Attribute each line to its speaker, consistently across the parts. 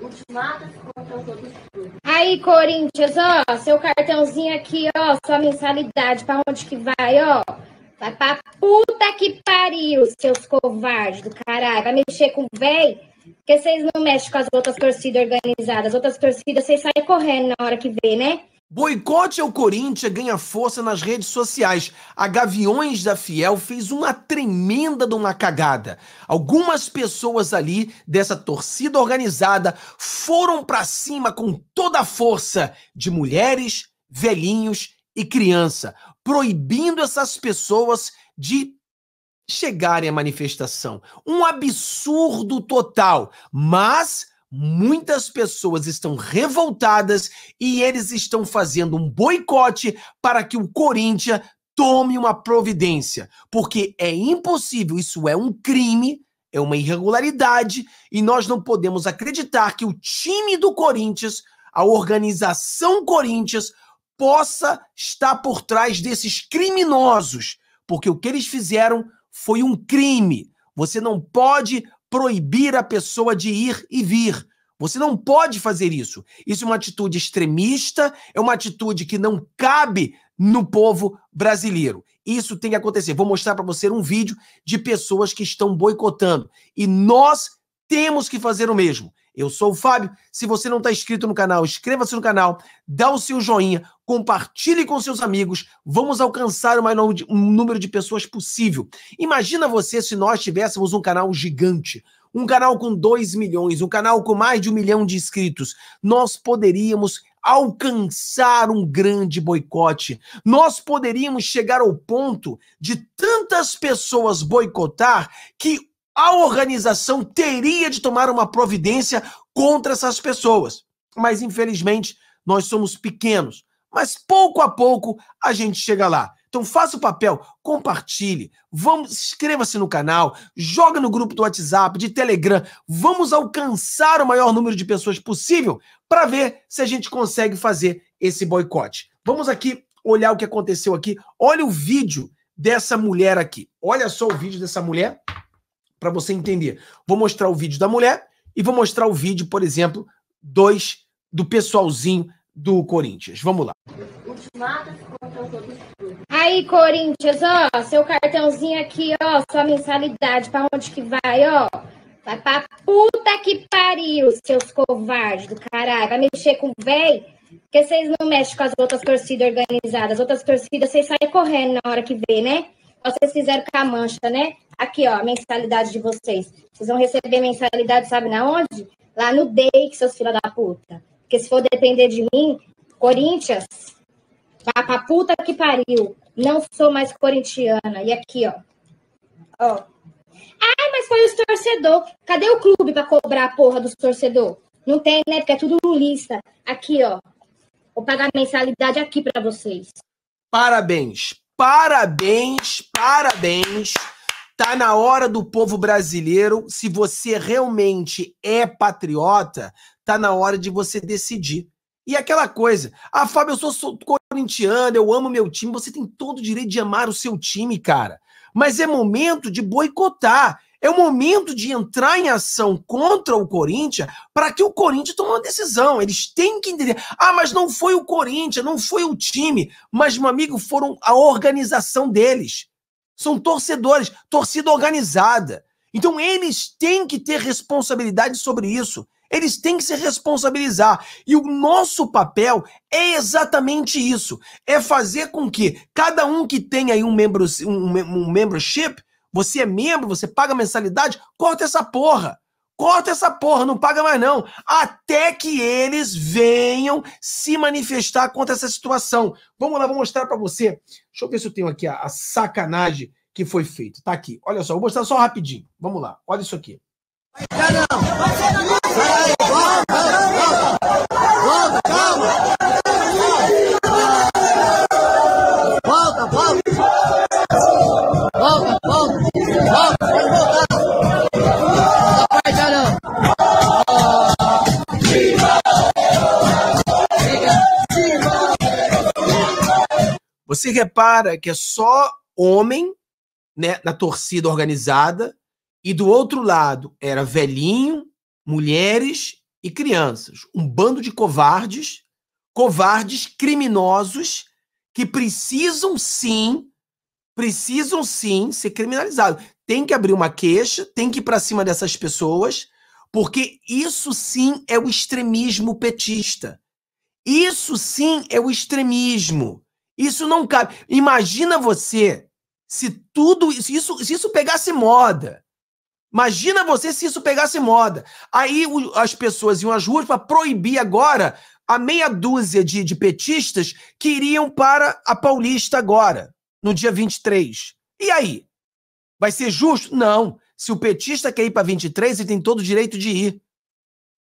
Speaker 1: os outros Aí, Corinthians, ó, seu cartãozinho aqui, ó, sua mensalidade, pra onde que vai, ó? Vai pra puta que pariu, seus covardes do caralho. Vai mexer com véi? Porque vocês não mexem com as outras torcidas organizadas. As outras torcidas, vocês saem correndo na hora que vê, né? Boicote
Speaker 2: ao Corinthians ganha força nas redes sociais. A Gaviões da Fiel fez uma tremenda de uma cagada. Algumas pessoas ali dessa torcida organizada foram para cima com toda a força de mulheres, velhinhos e criança, proibindo essas pessoas de chegarem à manifestação. Um absurdo total, mas Muitas pessoas estão revoltadas e eles estão fazendo um boicote para que o Corinthians tome uma providência, porque é impossível, isso é um crime, é uma irregularidade e nós não podemos acreditar que o time do Corinthians, a organização Corinthians, possa estar por trás desses criminosos, porque o que eles fizeram foi um crime. Você não pode proibir a pessoa de ir e vir. Você não pode fazer isso. Isso é uma atitude extremista, é uma atitude que não cabe no povo brasileiro. Isso tem que acontecer. Vou mostrar para você um vídeo de pessoas que estão boicotando. E nós temos que fazer o mesmo. Eu sou o Fábio. Se você não está inscrito no canal, inscreva-se no canal, dá o seu joinha, compartilhe com seus amigos. Vamos alcançar o maior número de pessoas possível. Imagina você se nós tivéssemos um canal gigante um canal com 2 milhões, um canal com mais de um milhão de inscritos, nós poderíamos alcançar um grande boicote. Nós poderíamos chegar ao ponto de tantas pessoas boicotar que a organização teria de tomar uma providência contra essas pessoas. Mas infelizmente, nós somos pequenos, mas pouco a pouco a gente chega lá. Então faça o papel, compartilhe, vamos, inscreva-se no canal, joga no grupo do WhatsApp, de Telegram. Vamos alcançar o maior número de pessoas possível para ver se a gente consegue fazer esse boicote. Vamos aqui olhar o que aconteceu aqui. Olha o vídeo dessa mulher aqui. Olha só o vídeo dessa mulher para você entender. Vou mostrar o vídeo da mulher e vou mostrar o vídeo, por exemplo, dois do pessoalzinho do Corinthians. Vamos lá.
Speaker 1: Aí, Corinthians, ó, seu cartãozinho aqui, ó, sua mensalidade, pra onde que vai, ó? Vai pra puta que pariu, seus covardes do caralho. Vai mexer com véi? Porque vocês não mexem com as outras torcidas organizadas. As outras torcidas, vocês saem correndo na hora que vê, né? Vocês fizeram com a mancha, né? Aqui, ó, a mensalidade de vocês. Vocês vão receber mensalidade, sabe na onde? Lá no DEIC, seus filha da puta. Porque se for depender de mim, Corinthians, Vá pra puta que pariu. Não sou mais corintiana. E aqui, ó. Ó. Ai, mas foi os torcedor. Cadê o clube para cobrar a porra dos torcedor? Não tem, né? Porque é tudo lulista. Aqui, ó. Vou pagar mensalidade aqui para vocês.
Speaker 2: Parabéns. Parabéns, parabéns. Tá na hora do povo brasileiro, se você realmente é patriota, tá na hora de você decidir. E aquela coisa, ah, Fábio, eu sou corintiano, eu amo meu time. Você tem todo o direito de amar o seu time, cara. Mas é momento de boicotar. É o momento de entrar em ação contra o Corinthians para que o Corinthians tome uma decisão. Eles têm que entender. Ah, mas não foi o Corinthians, não foi o time. Mas, meu amigo, foram a organização deles. São torcedores, torcida organizada. Então, eles têm que ter responsabilidade sobre isso. Eles têm que se responsabilizar. E o nosso papel é exatamente isso: é fazer com que cada um que tem aí um, membro, um, um membership, você é membro, você paga mensalidade, corta essa porra. Corta essa porra, não paga mais não. Até que eles venham se manifestar contra essa situação. Vamos lá, vou mostrar para você. Deixa eu ver se eu tenho aqui a, a sacanagem que foi feita. Tá aqui. Olha só, vou mostrar só rapidinho. Vamos lá. Olha isso aqui. Você repara que é só homem né, na torcida organizada e do outro lado era velhinho, mulheres e crianças. Um bando de covardes, covardes criminosos que precisam sim, precisam sim ser criminalizados. Tem que abrir uma queixa, tem que ir para cima dessas pessoas, porque isso sim é o extremismo petista. Isso sim é o extremismo. Isso não cabe. Imagina você se tudo isso, se isso pegasse moda Imagina você se isso pegasse moda. Aí o, as pessoas iam às ruas para proibir agora a meia dúzia de, de petistas que iriam para a Paulista agora, no dia 23. E aí? Vai ser justo? Não. Se o petista quer ir para 23, ele tem todo o direito de ir.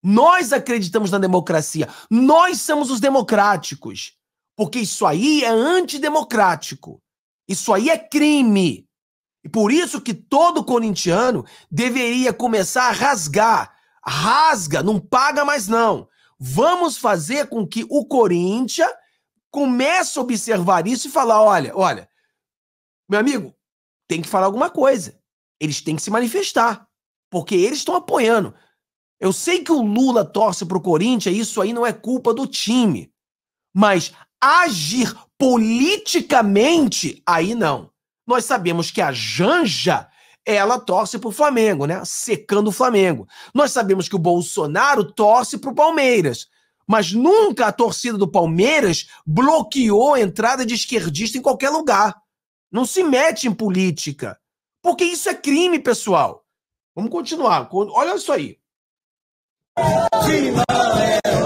Speaker 2: Nós acreditamos na democracia. Nós somos os democráticos. Porque isso aí é antidemocrático. Isso aí é crime. E por isso que todo corintiano deveria começar a rasgar. Rasga, não paga mais não. Vamos fazer com que o Corinthians comece a observar isso e falar, olha, olha, meu amigo, tem que falar alguma coisa. Eles têm que se manifestar, porque eles estão apoiando. Eu sei que o Lula torce pro Corinthians, isso aí não é culpa do time. Mas agir politicamente, aí não. Nós sabemos que a Janja, ela torce pro Flamengo, né? Secando o Flamengo. Nós sabemos que o Bolsonaro torce pro Palmeiras. Mas nunca a torcida do Palmeiras bloqueou a entrada de esquerdista em qualquer lugar. Não se mete em política. Porque isso é crime, pessoal. Vamos continuar. Olha isso aí.
Speaker 1: é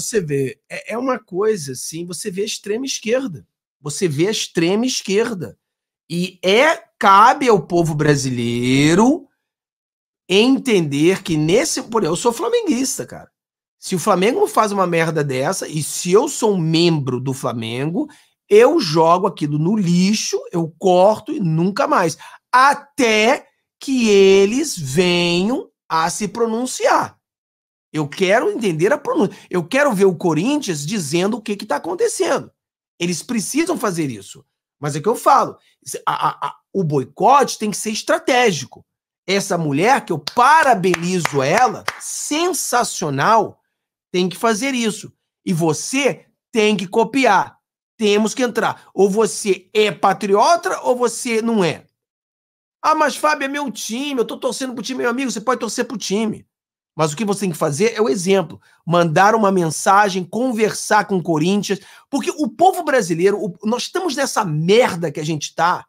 Speaker 2: você vê, é, é uma coisa assim, você vê a extrema esquerda. Você vê a extrema esquerda. E é cabe ao povo brasileiro entender que nesse. Por eu sou flamenguista, cara. Se o Flamengo faz uma merda dessa, e se eu sou um membro do Flamengo, eu jogo aquilo no lixo, eu corto e nunca mais. Até que eles venham a se pronunciar. Eu quero entender a pronúncia. Eu quero ver o Corinthians dizendo o que está acontecendo. Eles precisam fazer isso. Mas é que eu falo: a, a, o boicote tem que ser estratégico. Essa mulher, que eu parabenizo ela, sensacional, tem que fazer isso. E você tem que copiar. Temos que entrar. Ou você é patriota ou você não é. Ah, mas Fábio, é meu time, eu tô torcendo pro time, meu amigo, você pode torcer pro time. Mas o que você tem que fazer é o exemplo. Mandar uma mensagem, conversar com o Corinthians. Porque o povo brasileiro, o, nós estamos nessa merda que a gente está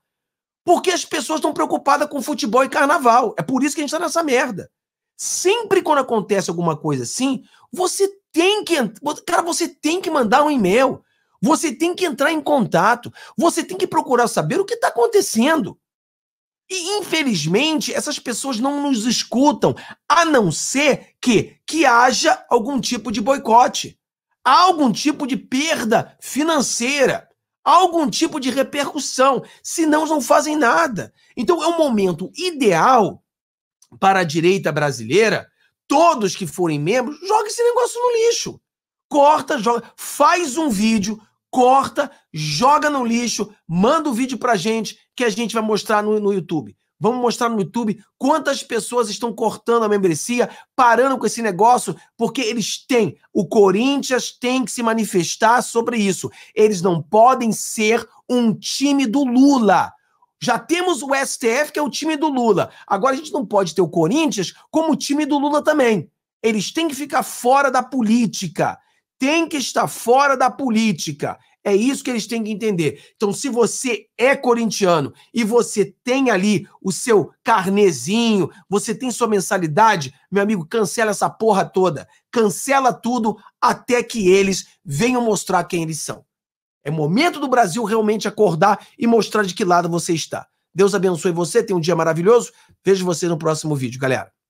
Speaker 2: porque as pessoas estão preocupadas com futebol e carnaval. É por isso que a gente está nessa merda. Sempre quando acontece alguma coisa assim, você tem que. Cara, você tem que mandar um e-mail. Você tem que entrar em contato. Você tem que procurar saber o que está acontecendo. E, infelizmente, essas pessoas não nos escutam, a não ser que, que haja algum tipo de boicote, algum tipo de perda financeira, algum tipo de repercussão, senão não fazem nada. Então, é um momento ideal para a direita brasileira, todos que forem membros, joga esse negócio no lixo. Corta, joga, faz um vídeo corta, joga no lixo, manda o vídeo pra gente que a gente vai mostrar no, no YouTube. Vamos mostrar no YouTube quantas pessoas estão cortando a membresia, parando com esse negócio, porque eles têm. O Corinthians tem que se manifestar sobre isso. Eles não podem ser um time do Lula. Já temos o STF, que é o time do Lula. Agora a gente não pode ter o Corinthians como time do Lula também. Eles têm que ficar fora da política tem que estar fora da política. É isso que eles têm que entender. Então, se você é corintiano e você tem ali o seu carnezinho, você tem sua mensalidade, meu amigo, cancela essa porra toda. Cancela tudo até que eles venham mostrar quem eles são. É momento do Brasil realmente acordar e mostrar de que lado você está. Deus abençoe você, tenha um dia maravilhoso. Vejo você no próximo vídeo, galera.